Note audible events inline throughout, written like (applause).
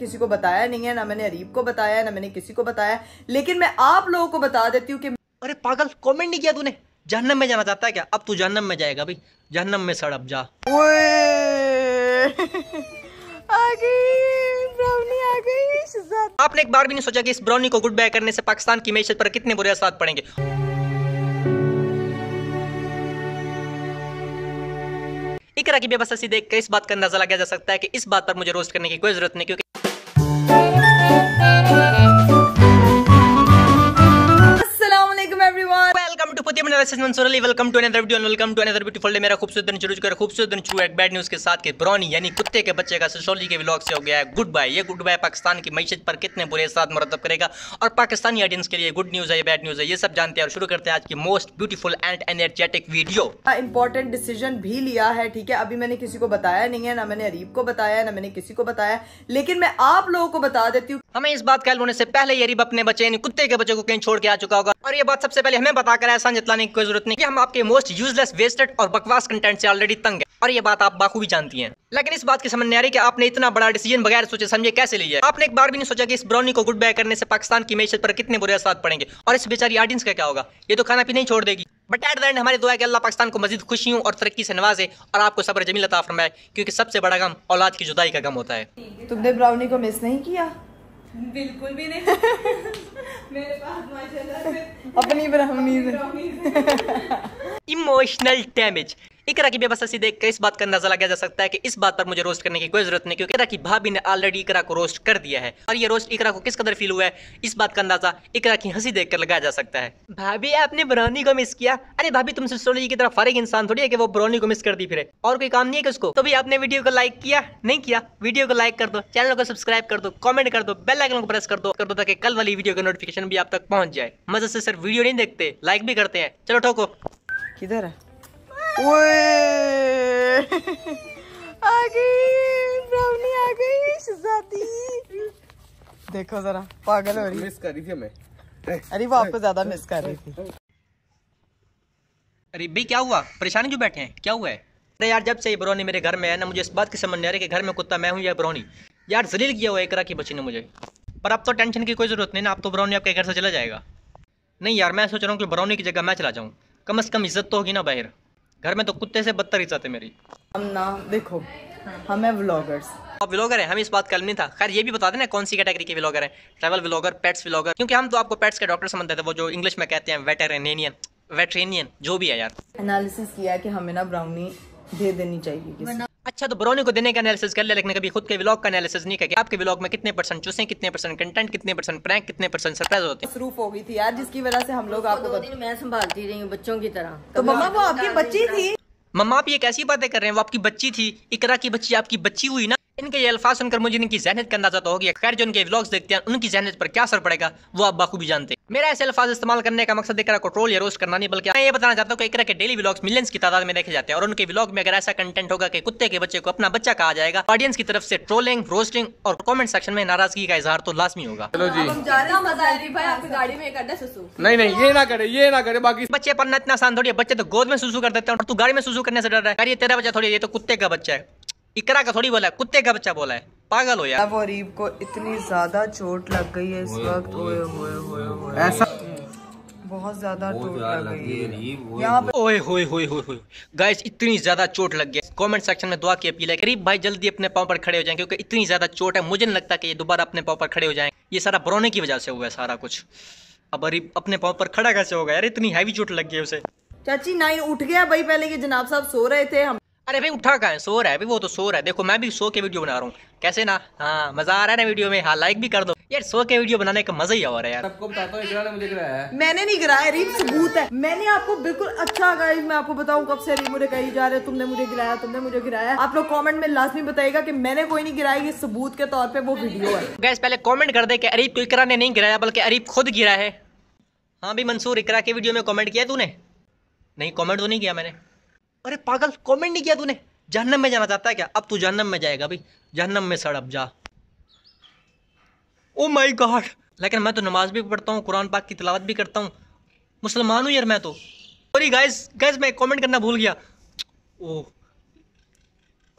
किसी को बताया नहीं है ना मैंने अरीब को बताया ना मैंने किसी को बताया लेकिन मैं आप लोगों को बता देती हूँ कि अरे पागल कमेंट नहीं किया तूने जहनम में जाना चाहता है क्या अब तू जहनम में जाएगा भाई जहनम में सड़ अब जा (laughs) आपने एक बार भी नहीं सोचा कि इस ब्राउनी को गुड बाय करने से पाकिस्तान की मैशत पर कितने बुरे असर पड़ेंगे इकरा की व्यवस्था देख इस बात का अंदाजा लगाया जा सकता है कि इस बात पर मुझे रोस्ट करने की कोई जरूरत नहीं क्योंकि welcome to another video welcome to another beautiful day मेरा खूबसूरत दिन शुरू कर खूबसूरत दिन शुरू एक बैड न्यूज़ के साथ के ब्रॉनी यानी कुत्ते के बच्चे का सोशोली के व्लॉग से हो गया है गुड बाय ये गुड बाय पाकिस्तान की मीशत पर कितने बुरे साथ मरतब करेगा और पाकिस्तानी ऑडियंस के लिए गुड न्यूज़ है बैड न्यूज़ है ये सब जानते हैं और शुरू करते हैं आज की most beautiful and energetic video important decision भी लिया है ठीक है अभी मैंने किसी को बताया नहीं है ना मैंने अरीब को बताया ना मैंने किसी को बताया लेकिन मैं आप लोगों को बता देती हूँ हमें इस बात ख्याल होने से पहले ये रिब अपने बच्चे यानी कुत्ते के बच्चे को कहीं छोड़ के आ चुका होगा और ये बात सबसे पहले हमें बताकर ऐसा जतलाने की कोई जरूरत नहीं कि हम आपके मोस्ट यूजलेस वेस्टेड और बकवास कंटेंट से ऑलरेडी तंग है और ये बात आप बाखूबी जानती हैं लेकिन इस बात की समझ नहीं आ रही कि आपने इतना बड़ा डिसीजन बगैर सोचे समझे कैसे लिया आपने एक बार भी नहीं सोचा कि इस ब्राउनी को गुड बाय करने से पाकिस्तान की मैशत पर कितने बुरे असर पड़ेंगे और इस बेचारी ऑडियंस का क्या होगा ये तो खाना पीना ही छोड़ देगी बट एट द एंड हमारी दुआ है कि अल्लाह पाकिस्तान को मजीद खुशियों और तरक्की से नवाजे और आपको सब्र जमील अता फरमाए क्योंकि सबसे बड़ा गम औलाद की जुदाई का गम होता है तुमने ब्राउनी को मिस नहीं किया बिल्कुल भी नहीं (laughs) मेरे पास माशाल्लाह अपनी ब्राह्मणी इमोशनल डैमेज इकरा की बेबसी देख कर इस बात का अंदाजा लगाया जा सकता है कि इस बात पर मुझे रोस्ट करने की कोई जरूरत नहीं क्योंकि इकरा की भाभी ने ऑलरेडी इकरा को रोस्ट कर दिया है और ये रोस्ट इकरा को किस कदर फील हुआ है इस बात का अंदाजा इकरा की हंसी देखकर लगाया जा सकता है भाभी आपने ब्रोनी को मिस किया अरे भाभी तुम सोलोजी की तरफ फारिग इंसान थोड़ी है कि वो ब्रोनी को मिस कर दी फिर और कोई काम नहीं है उसको तो भी आपने वीडियो को लाइक किया नहीं किया वीडियो को लाइक कर दो चैनल को सब्सक्राइब कर दो कॉमेंट कर दो बेल आइकन को प्रेस कर दो कर दो ताकि कल वाली वीडियो का नोटिफिकेशन भी आप तक पहुंच जाए मजे से सिर्फ वीडियो नहीं देखते लाइक भी करते हैं चलो ठोको किधर है (laughs) आ गई आ गई शहजादी देखो जरा पागल हो रही मिस कर रही थी मैं अरे वो आपको ज्यादा मिस कर रही थी अरे भाई क्या हुआ परेशानी जो बैठे हैं क्या हुआ है अरे यार जब से ये ब्रोनी मेरे घर में है ना मुझे इस बात की समझ नहीं आ रही कि घर में कुत्ता मैं हूँ या ब्रोनी यार जलील किया हुआ एकरा की बच्ची ने मुझे पर अब तो टेंशन की कोई ज़रूरत नहीं ना अब तो ब्रोनी आपके घर से चला जाएगा नहीं यार मैं सोच रहा हूँ कि ब्रोनी की जगह मैं चला जाऊँ कम अज़ कम इज्जत तो होगी ना बाहर घर में तो कुत्ते से बदतर ही चाहते मेरी हम ना देखो हमें व्लॉगर्स आप व्लॉगर हैं हम इस बात का नहीं था खैर ये भी बता देना कौन सी कैटेगरी के व्लॉगर हैं ट्रैवल व्लॉगर पेट्स व्लॉगर क्योंकि हम तो आपको पेट्स के डॉक्टर समझते थे वो जो इंग्लिश में कहते हैं वेटेरेनियन वेटरेनियन जो भी है यार एनालिसिस किया कि हमें ना ब्राउनी दे देनी चाहिए अच्छा तो ब्रोनी को देने का एनालिसिस कर लिया लेकिन कभी खुद के ब्लॉग का एनालिसिस नहीं कर आपके ब्लॉग में कितने परसेंट चूसे कितने परसेंट कंटेंट कितने परसेंट प्रैंक कितने परसेंट सरप्राइज होते हैं हो गई थी यार जिसकी वजह से हम लोग आपको मैं संभालती रही हूँ बच्चों की तरह तो मम्मा वो आपकी बच्ची थी मम्मा आप ये कैसी बातें कर रहे हैं वो आपकी बच्ची थी इकरा की बच्ची आपकी बच्ची हुई ना इनके ये अल्फाज सुनकर मुझे इनकी जहनत का अंदाजा तो हो गया खैर जो इनके व्लॉग्स देखते हैं उनकी जहनत पर क्या असर पड़ेगा वो आप बाखूबी जानते हैं मेरा ऐसे अल्फाज इस्तेमाल करने का मकसद एक को ट्रोल या रोस्ट करना नहीं बल्कि मैं ये बताना चाहता हूँ कि एक के डेली व्लॉग्स मिलियंस की तादाद में देखे जाते हैं और उनके व्लॉग में अगर ऐसा कंटेंट होगा कि कुत्ते के बच्चे को अपना बच्चा कहा जाएगा ऑडियंस की तरफ से ट्रोलिंग रोस्टिंग और कॉमेंट सेक्शन में नाराजगी का इजहार तो लाजमी होगा नहीं नहीं ये ना करे ये ना करे बाकी बच्चे पढ़ना इतना आसान थोड़ी बच्चे तो गोद में सुसू कर देते हैं और तू गाड़ी में सुसू करने से डर रहा है तेरा बच्चा थोड़ी ये तो कुत्ते का बच्चा है इकरा का थोड़ी बोला है कुत्ते का बच्चा बोला है पागल हो यार वरीब को इतनी ज्यादा चोट लग गई है इस वक्त ऐसा बहुत ज्यादा चोट लग गई यहाँ पे गाइस इतनी ज्यादा चोट लग गई कमेंट सेक्शन में दुआ की अपील है गरीब भाई जल्दी अपने पाँव पर खड़े हो जाएं क्योंकि इतनी ज्यादा चोट है मुझे नहीं लगता कि ये दोबारा अपने पाँव पर खड़े हो जाएं ये सारा बरोने की वजह से हुआ है सारा कुछ अब गरीब अपने पाँव पर खड़ा कैसे होगा यार इतनी हैवी चोट लग गई उसे चाची नाइन उठ गया भाई पहले के जनाब साहब सो रहे थे हम अरे भाई उठा कहा है सो रहा है भाई वो तो सो रहा है देखो मैं भी सो के वीडियो बना रहा हूँ कैसे ना हाँ मजा आ रहा है ना वीडियो में हाँ लाइक भी कर दो यार सो के वीडियो बनाने का मजा ही आ रहा है यार सबको मैंने नहीं गिराया रीम सबूत है मैंने आपको बिल्कुल अच्छा गाइस मैं आपको बताऊँ कब से रीम मुझे कही जा रहे तुमने मुझे गिराया तुमने मुझे गिराया आप लोग कॉमेंट में लास्ट में बताएगा की मैंने कोई नहीं गिराया सबूत के तौर पर वो वीडियो है गैस पहले कॉमेंट कर दे की अरीब तो इकरा ने नहीं गिराया बल्कि अरीब खुद गिरा है हाँ भाई मंसूर इकरा के वीडियो में कॉमेंट किया तूने नहीं कॉमेंट तो नहीं किया मैंने अरे पागल कमेंट नहीं किया तूने जहनम में जाना चाहता है क्या अब तू जहनम में जाएगा भाई जहनम में सड़ अब जा ओ माय गॉड लेकिन मैं तो नमाज भी पढ़ता हूँ कुरान पाक की तलावत भी करता हूँ मुसलमान हूँ यार मैं तो सॉरी गाइस गाइस मैं कमेंट करना भूल गया ओ oh।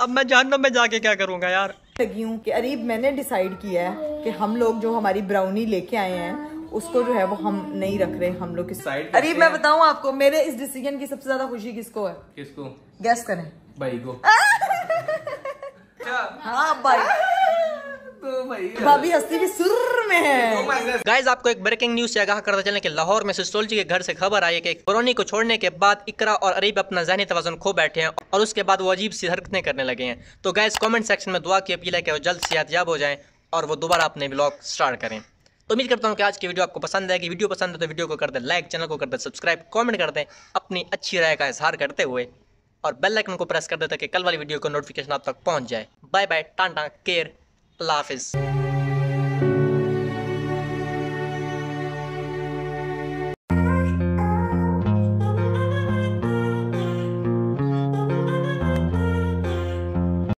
अब मैं जहनम में जाके क्या करूँगा यार लगी हूँ कि अरे मैंने डिसाइड किया है कि हम लोग जो हमारी ब्राउनी लेके आए हैं उसको जो है वो हम नहीं रख रहे हम लोग साइड अरे मैं बताऊँ आपको मेरे इस डिसीजन की सबसे ज्यादा खुशी किसको है किसको गैस करें भाई को (laughs) हाँ, हाँ भाई हाँ। तो भाभी हस्ती भी सुर में है गाइज तो आपको एक ब्रेकिंग न्यूज से आगाह करता चलें कि लाहौर में सिस्टोल जी के घर से खबर आई है कि कोरोनी को छोड़ने के बाद इकरा और अरीब अपना जहनी तोजन खो बैठे हैं और उसके बाद वो अजीब सी हरकतें करने लगे हैं तो गाइज कमेंट सेक्शन में दुआ की अपील है कि वो जल्द सेहतयाब हो जाए और वो दोबारा अपने ब्लॉग स्टार्ट करें तो उम्मीद करता हूँ कि आज की वीडियो आपको पसंद आएगी वीडियो पसंद है तो वीडियो को कर दें लाइक चैनल को कर दें सब्सक्राइब कमेंट कर दें अपनी अच्छी राय का इजहार करते हुए और बेल आइकन को प्रेस कर दें ताकि कल वाली वीडियो का नोटिफिकेशन आप तक पहुँच जाए बाय बाय टाटा केयर अल्लाह हाफिज़